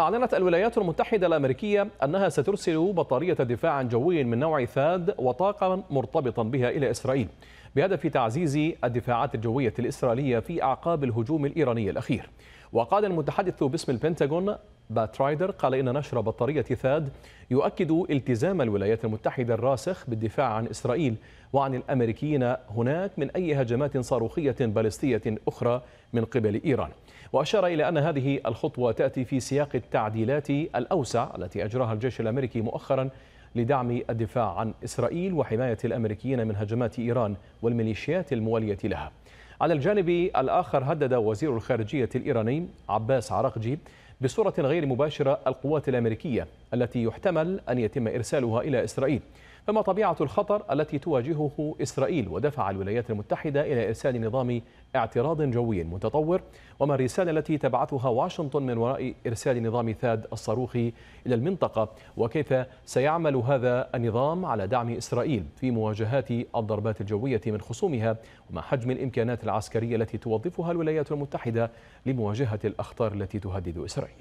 أعلنت الولايات المتحدة الأمريكية أنها سترسل بطارية دفاع جوي من نوع ثاد وطاقة مرتبطا بها إلى إسرائيل بهدف تعزيز الدفاعات الجوية الإسرائيلية في أعقاب الهجوم الإيراني الأخير وقال المتحدث باسم البنتاغون بات رايدر قال إن نشر بطارية ثاد يؤكد التزام الولايات المتحدة الراسخ بالدفاع عن إسرائيل وعن الأمريكيين هناك من أي هجمات صاروخية بالستية أخرى من قبل إيران وأشار إلى أن هذه الخطوة تأتي في سياق التعديلات الأوسع التي أجراها الجيش الأمريكي مؤخرا لدعم الدفاع عن إسرائيل وحماية الأمريكيين من هجمات إيران والميليشيات الموالية لها على الجانب الآخر هدد وزير الخارجية الإيراني عباس عراقجي بصورة غير مباشرة القوات الأمريكية التي يحتمل أن يتم إرسالها إلى إسرائيل فما طبيعة الخطر التي تواجهه إسرائيل ودفع الولايات المتحدة إلى إرسال نظام اعتراض جوي متطور وما الرسالة التي تبعثها واشنطن من وراء إرسال نظام ثاد الصاروخي إلى المنطقة وكيف سيعمل هذا النظام على دعم إسرائيل في مواجهات الضربات الجوية من خصومها وما حجم الإمكانات العسكرية التي توظفها الولايات المتحدة لمواجهة الأخطار التي تهدد إسرائيل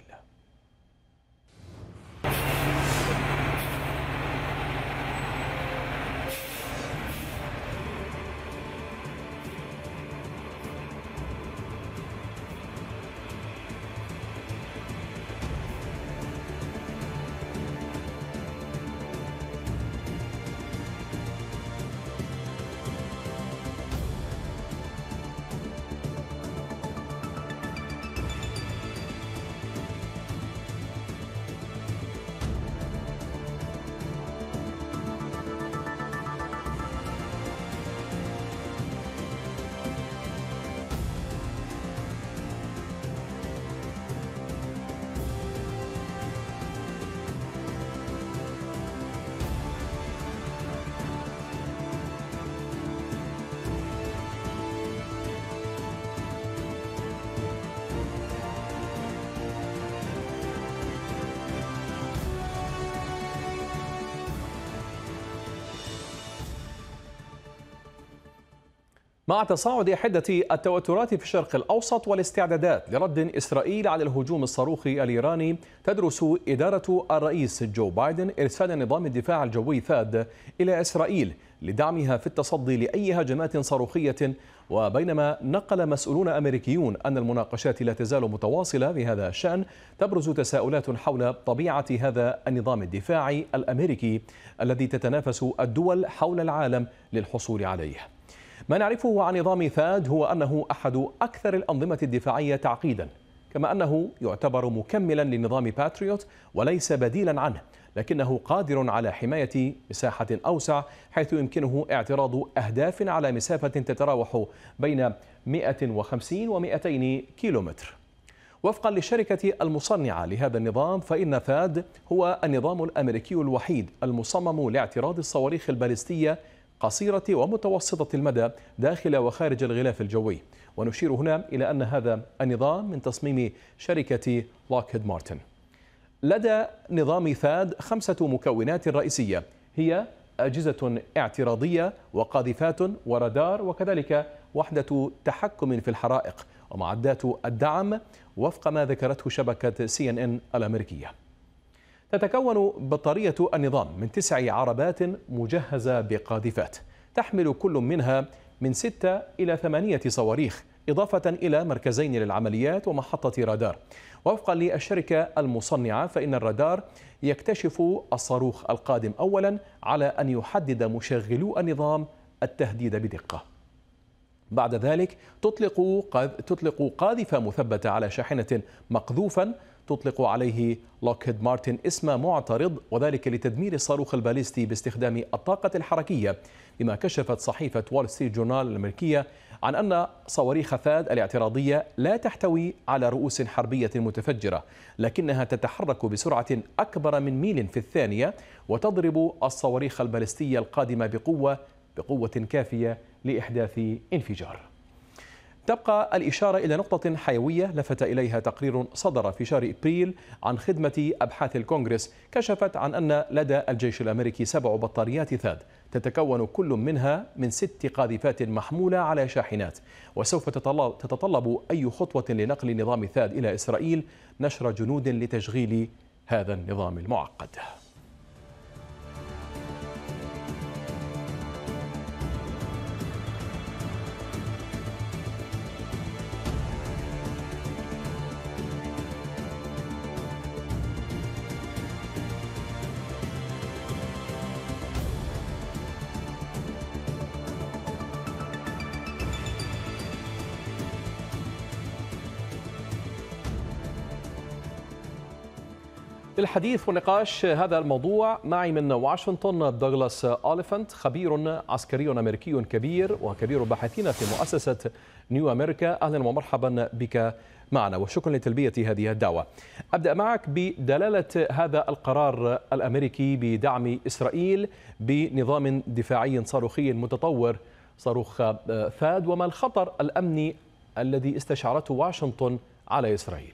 مع تصاعد حدة التوترات في الشرق الأوسط والاستعدادات لرد إسرائيل على الهجوم الصاروخي الإيراني تدرس إدارة الرئيس جو بايدن إرسال نظام الدفاع الجوي ثاد إلى إسرائيل لدعمها في التصدي لأي هجمات صاروخية وبينما نقل مسؤولون أمريكيون أن المناقشات لا تزال متواصلة بهذا الشأن تبرز تساؤلات حول طبيعة هذا النظام الدفاعي الأمريكي الذي تتنافس الدول حول العالم للحصول عليه ما نعرفه عن نظام ثاد هو أنه أحد أكثر الأنظمة الدفاعية تعقيدا كما أنه يعتبر مكملا لنظام باتريوت وليس بديلا عنه لكنه قادر على حماية مساحة أوسع حيث يمكنه اعتراض أهداف على مسافة تتراوح بين 150 و 200 كيلومتر وفقا للشركة المصنعة لهذا النظام فإن ثاد هو النظام الأمريكي الوحيد المصمم لاعتراض الصواريخ البالستية قصيرة ومتوسطة المدى داخل وخارج الغلاف الجوي ونشير هنا إلى أن هذا النظام من تصميم شركة لوكهيد مارتن لدى نظام ثاد خمسة مكونات رئيسية هي أجهزة اعتراضية وقاذفات ورادار وكذلك وحدة تحكم في الحرائق ومعدات الدعم وفق ما ذكرته شبكة سي ان ان الأمريكية تتكون بطارية النظام من تسع عربات مجهزة بقاذفات تحمل كل منها من ستة إلى ثمانية صواريخ إضافة إلى مركزين للعمليات ومحطة رادار وفقا للشركة المصنعة فإن الرادار يكتشف الصاروخ القادم أولا على أن يحدد مشغلو النظام التهديد بدقة بعد ذلك تطلق تطلق قاذفة مثبتة على شاحنة مقذوفا تطلق عليه لوكهيد مارتن اسم معترض وذلك لتدمير الصاروخ الباليستي باستخدام الطاقة الحركية بما كشفت صحيفة وول ستريت جورنال الأمريكية عن أن صواريخ ثاد الاعتراضية لا تحتوي على رؤوس حربية متفجرة لكنها تتحرك بسرعة أكبر من ميل في الثانية وتضرب الصواريخ الباليستية القادمة بقوة بقوة كافية لإحداث انفجار تبقى الإشارة إلى نقطة حيوية لفت إليها تقرير صدر في شهر إبريل عن خدمة أبحاث الكونغرس كشفت عن أن لدى الجيش الأمريكي سبع بطاريات ثاد تتكون كل منها من ست قاذفات محمولة على شاحنات وسوف تتطلب أي خطوة لنقل نظام ثاد إلى إسرائيل نشر جنود لتشغيل هذا النظام المعقد للحديث ونقاش هذا الموضوع معي من واشنطن دوغلاس أوليفنت خبير عسكري أمريكي كبير وكبير الباحثين في مؤسسة نيو أمريكا أهلا ومرحبا بك معنا وشكرا لتلبية هذه الدعوة أبدأ معك بدلالة هذا القرار الأمريكي بدعم إسرائيل بنظام دفاعي صاروخي متطور صاروخ ثاد وما الخطر الأمني الذي استشعرته واشنطن على إسرائيل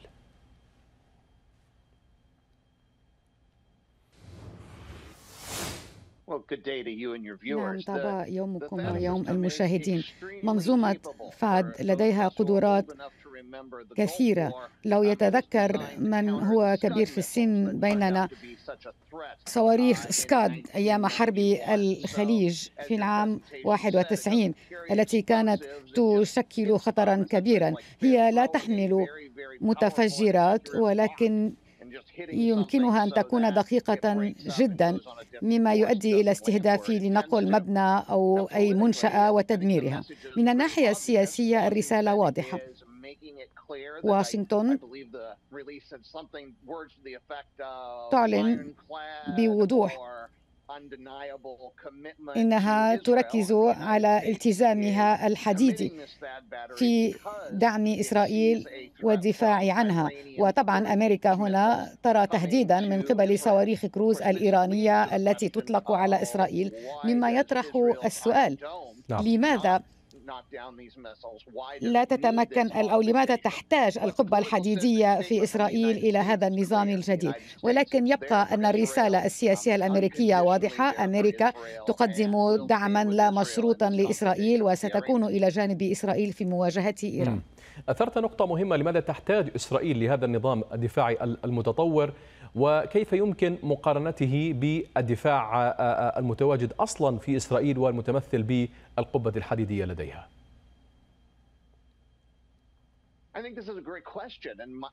نعم يومكم ويوم المشاهدين منظومة فاد لديها قدرات كثيرة لو يتذكر من هو كبير في السن بيننا صواريخ uh, سكاد أيام حرب الخليج في العام 91 التي كانت تشكل خطرا كبيرا هي لا تحمل متفجرات ولكن يمكنها أن تكون دقيقة جدا مما يؤدي إلى استهداف لنقل مبنى أو أي منشأة وتدميرها من الناحية السياسية الرسالة واضحة واشنطن تعلن بوضوح إنها تركز على التزامها الحديدي في دعم إسرائيل والدفاع عنها وطبعا أمريكا هنا ترى تهديدا من قبل صواريخ كروز الإيرانية التي تطلق على إسرائيل مما يطرح السؤال لماذا لا تتمكن أو لماذا تحتاج القبة الحديدية في إسرائيل إلى هذا النظام الجديد ولكن يبقى أن الرسالة السياسية الأمريكية واضحة أمريكا تقدم دعما لا مشروطا لإسرائيل وستكون إلى جانب إسرائيل في مواجهة إيران أثرت نقطة مهمة لماذا تحتاج إسرائيل لهذا النظام الدفاعي المتطور وكيف يمكن مقارنته بالدفاع آه، آه، آه، المتواجد أصلا في إسرائيل والمتمثل بالقبة الحديدية لديها؟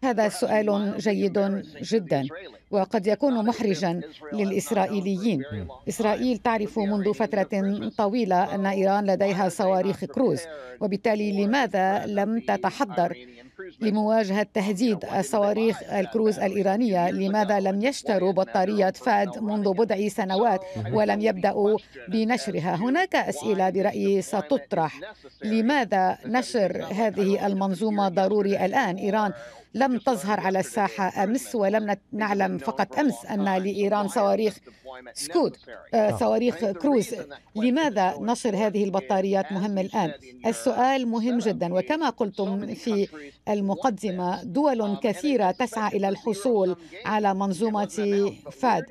هذا سؤال جيد جدا وقد يكون محرجا للإسرائيليين إسرائيل تعرف منذ فترة طويلة uh, أن إيران لديها صواريخ كروز وبالتالي لماذا لم تتحضر لمواجهة تهديد الصواريخ الكروز الإيرانية لماذا لم يشتروا بطارية فاد منذ بضع سنوات ولم يبدأوا بنشرها هناك أسئلة برأيي ستطرح لماذا نشر هذه المنظومة ضروري الآن إيران لم تظهر على الساحة أمس ولم نعلم فقط أمس أن لإيران صواريخ سكود آه، آه. صواريخ كروز لماذا نشر هذه البطاريات مهم الآن؟ السؤال مهم جدا وكما قلتم في المقدمة دول كثيرة تسعى إلى الحصول على منظومة فاد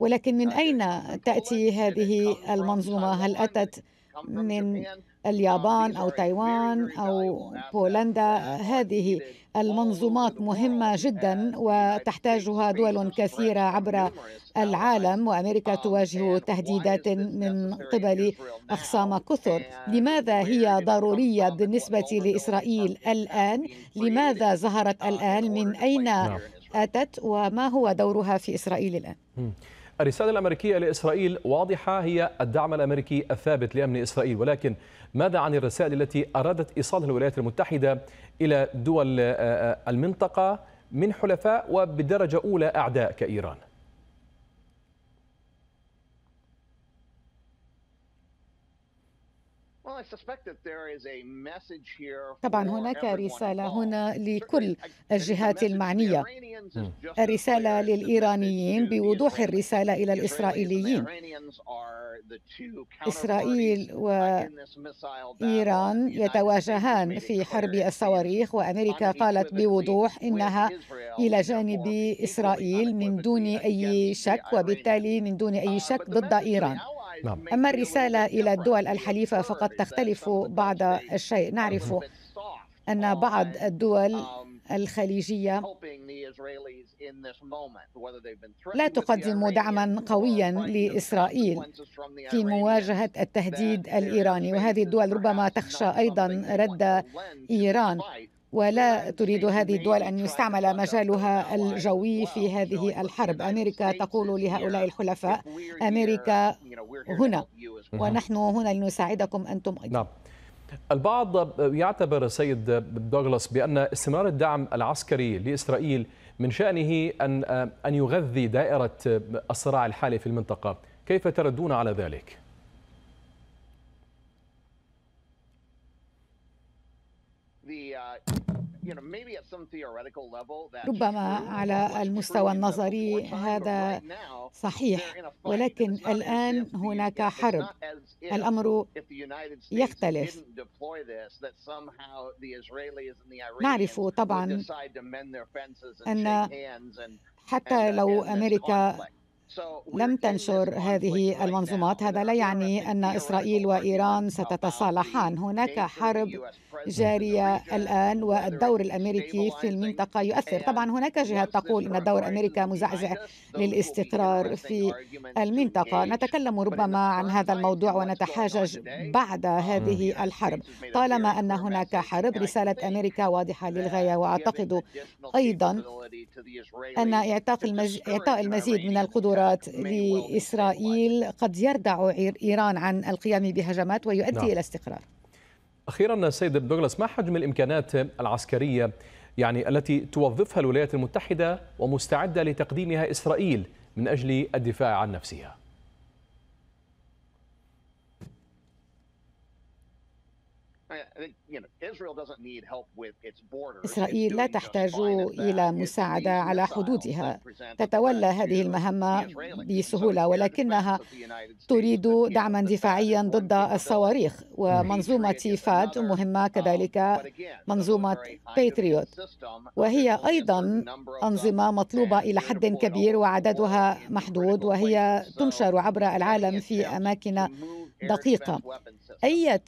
ولكن من أين تأتي هذه المنظومة؟ هل أتت من اليابان أو تايوان أو بولندا هذه المنظومات مهمة جدا وتحتاجها دول كثيرة عبر العالم وأمريكا um, تواجه تهديدات من قبل أخصام كثر لماذا هي ضرورية بالنسبة لإسرائيل الآن؟ لماذا ظهرت uh, الآن؟ من أين أتت وما هو دورها في إسرائيل الآن؟ hmm. الرسالة الأمريكية لإسرائيل واضحة هي الدعم الأمريكي الثابت لأمن إسرائيل ولكن ماذا عن الرسائل التي أرادت إيصالها الولايات المتحدة إلى دول آه، آه، المنطقة من حلفاء وبدرجة أولى أعداء كإيران طبعا هناك رسالة هنا لكل الجهات المعنية الرسالة hmm. للإيرانيين بوضوح الرسالة إلى الإسرائيليين إسرائيل وإيران يتواجهان في حرب الصواريخ وأمريكا قالت بوضوح إنها إلى جانب إسرائيل من دون أي شك وبالتالي من دون أي uh, شك ضد إيران نعم. أما الرسالة إلى الدول الحليفة فقد تختلف بعض الشيء نعرف أن بعض الدول الخليجية لا تقدم دعما قويا لإسرائيل في مواجهة التهديد الإيراني وهذه الدول ربما تخشى أيضا رد إيران ولا تريد هذه الدول أن يستعمل مجالها الجوي في هذه الحرب أمريكا تقول لهؤلاء الحلفاء أمريكا هنا ونحن هنا لنساعدكم أنتم أيضا نعم. البعض يعتبر السيد دوغلاس بأن استمرار الدعم العسكري لإسرائيل من شأنه أن أن يغذي دائرة الصراع الحالي في المنطقة كيف تردون على ذلك؟ ربما على المستوى النظري هذا صحيح ولكن الان هناك حرب الامر يختلف نعرف طبعا ان حتى لو امريكا لم تنشر هذه المنظومات هذا لا يعني ان اسرائيل وايران ستتصالحان هناك حرب جاريه الان والدور الامريكي في المنطقه يؤثر طبعا هناك جهات تقول ان دور امريكا مزعزع للاستقرار في المنطقه نتكلم ربما عن هذا الموضوع ونتحاجج بعد um, هذه الحرب طالما ان هناك حرب رساله امريكا واضحه للغايه واعتقد ايضا ان اعطاء المزيد من القدرات التطورات لإسرائيل قد يردع إيران عن القيام بهجمات ويؤدي نعم. إلى استقرار أخيرا السيد دوغلاس ما حجم الإمكانات العسكرية يعني التي توظفها الولايات المتحدة ومستعدة لتقديمها إسرائيل من أجل الدفاع عن نفسها إسرائيل لا تحتاج إلى مساعدة على حدودها تتولى هذه المهمة بسهولة ولكنها تريد دعما دفاعيا ضد الصواريخ ومنظومة فاد مهمة um, كذلك منظومة باتريوت وهي أيضا أنظمة مطلوبة إلى حد كبير وعددها محدود وهي تنشر عبر العالم في أماكن دقيقة أي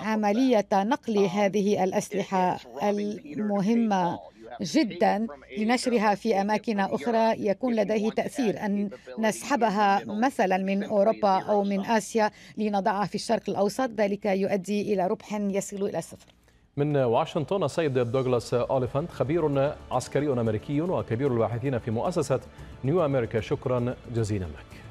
عملية نقل um, هذه الأسلحة المهمة جدا لنشرها في أماكن e أخرى يكون لديه تأثير أن نسحبها مثلا من أوروبا أو من آسيا لنضعها في الشرق الأوسط ذلك يؤدي إلى ربح يصل إلى الصفر من واشنطن السيد دوغلاس أوليفانت خبير عسكري أمريكي وكبير الباحثين في مؤسسة نيو أمريكا شكرا جزيلا لك